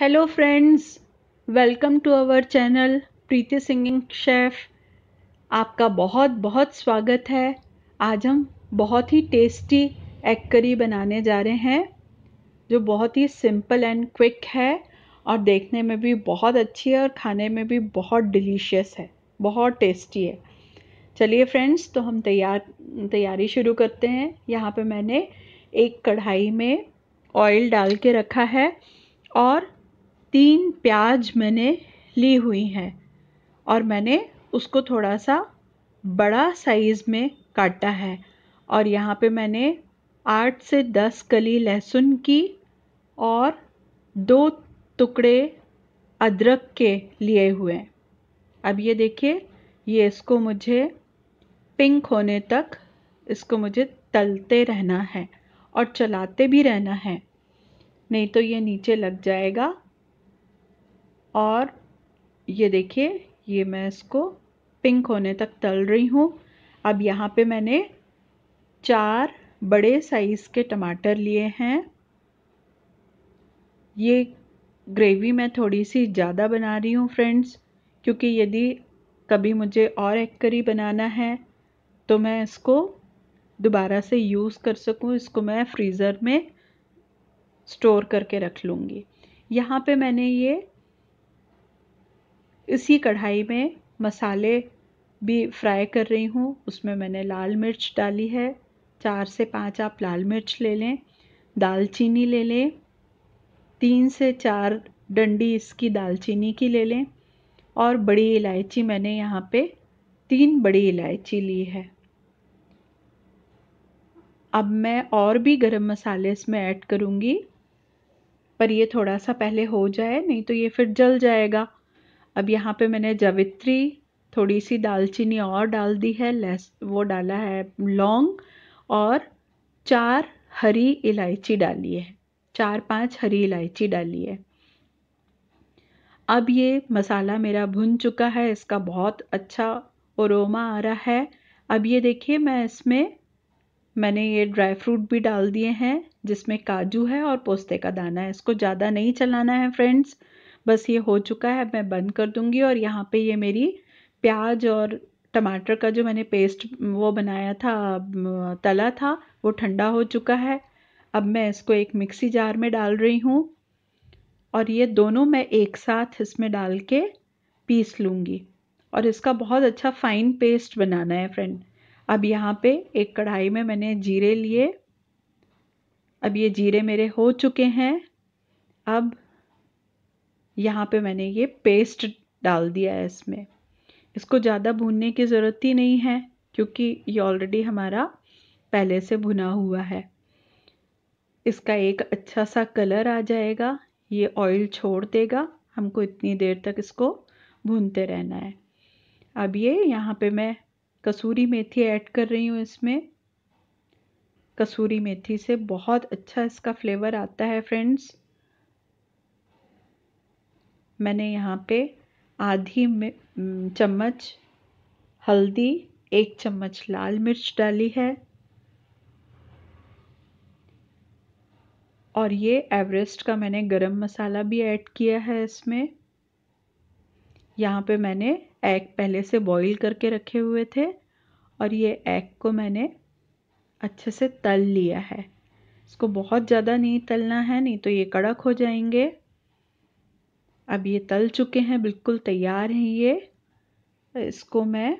hello friends welcome to our channel Preeti singing chef आपका बहुत बहुत स्वागत है आज हम बहुत ही टेस्टी एग करी बनाने जा रहे हैं जो बहुत ही सिंपल एंड क्विक है और देखने में भी बहुत अच्छी है और खाने में भी बहुत डिलीशियस है बहुत टेस्टी है चलिए फ्रेंड्स तो हम तैयार तैयारी शुरू करते हैं यहाँ पे मैंने एक कढ़ाई में ऑयल डाल के रखा है और तीन प्याज मैंने ली हुई हैं और मैंने उसको थोड़ा सा बड़ा साइज़ में काटा है और यहाँ पे मैंने आठ से दस कली लहसुन की और दो टुकड़े अदरक के लिए हुए अब ये देखिए ये इसको मुझे पिंक होने तक इसको मुझे तलते रहना है और चलाते भी रहना है नहीं तो ये नीचे लग जाएगा और ये देखिए ये मैं इसको पिंक होने तक तल रही हूँ अब यहाँ पे मैंने चार बड़े साइज़ के टमाटर लिए हैं ये ग्रेवी मैं थोड़ी सी ज़्यादा बना रही हूँ फ्रेंड्स क्योंकि यदि कभी मुझे और एक करी बनाना है तो मैं इसको दोबारा से यूज़ कर सकूँ इसको मैं फ्रीज़र में स्टोर करके रख लूँगी यहाँ पे मैंने ये इसी कढ़ाई में मसाले भी फ्राई कर रही हूँ उसमें मैंने लाल मिर्च डाली है चार से पाँच आप लाल मिर्च ले लें दालचीनी ले लें तीन से चार डंडी इसकी दालचीनी की ले लें और बड़ी इलायची मैंने यहाँ पे तीन बड़ी इलायची ली है अब मैं और भी गरम मसाले इसमें ऐड करूँगी पर ये थोड़ा सा पहले हो जाए नहीं तो ये फिर जल जाएगा अब यहाँ पे मैंने जावित्री थोड़ी सी दालचीनी और डाल दी है लेस वो डाला है लौंग और चार हरी इलायची डाली है चार पांच हरी इलायची डाली है अब ये मसाला मेरा भुन चुका है इसका बहुत अच्छा ओरोमा आ रहा है अब ये देखिए मैं इसमें मैंने ये ड्राई फ्रूट भी डाल दिए हैं जिसमें काजू है और पोस्ते का दाना है इसको ज़्यादा नहीं चलाना है फ्रेंड्स बस ये हो चुका है मैं बंद कर दूँगी और यहाँ पे ये मेरी प्याज और टमाटर का जो मैंने पेस्ट वो बनाया था तला था वो ठंडा हो चुका है अब मैं इसको एक मिक्सी जार में डाल रही हूँ और ये दोनों मैं एक साथ इसमें डाल के पीस लूँगी और इसका बहुत अच्छा फाइन पेस्ट बनाना है फ्रेंड अब यहाँ पे एक कढ़ाई में मैंने जीरे लिए अब ये जीरे मेरे हो चुके हैं अब यहाँ पे मैंने ये पेस्ट डाल दिया है इसमें इसको ज़्यादा भूनने की ज़रूरत ही नहीं है क्योंकि ये ऑलरेडी हमारा पहले से भुना हुआ है इसका एक अच्छा सा कलर आ जाएगा ये ऑयल छोड़ देगा हमको इतनी देर तक इसको भूनते रहना है अब ये यहाँ पे मैं कसूरी मेथी ऐड कर रही हूँ इसमें कसूरी मेथी से बहुत अच्छा इसका फ्लेवर आता है फ्रेंड्स मैंने यहाँ पे आधी चम्मच हल्दी एक चम्मच लाल मिर्च डाली है और ये एवरेस्ट का मैंने गरम मसाला भी ऐड किया है इसमें यहाँ पे मैंने एग पहले से बॉईल करके रखे हुए थे और ये एग को मैंने अच्छे से तल लिया है इसको बहुत ज़्यादा नहीं तलना है नहीं तो ये कड़क हो जाएंगे अब ये तल चुके हैं बिल्कुल तैयार हैं ये इसको मैं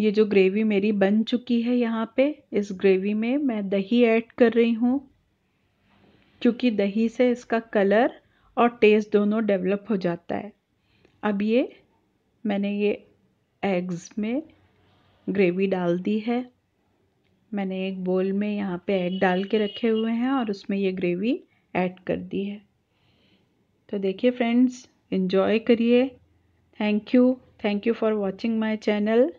ये जो ग्रेवी मेरी बन चुकी है यहाँ पे इस ग्रेवी में मैं दही ऐड कर रही हूँ क्योंकि दही से इसका कलर और टेस्ट दोनों डेवलप हो जाता है अब ये मैंने ये एग्स में ग्रेवी डाल दी है मैंने एक बोल में यहाँ पे एग डाल के रखे हुए हैं और उसमें ये ग्रेवी ऐड कर दी है तो देखिए फ्रेंड्स इन्जॉय करिए thank you thank you for watching my channel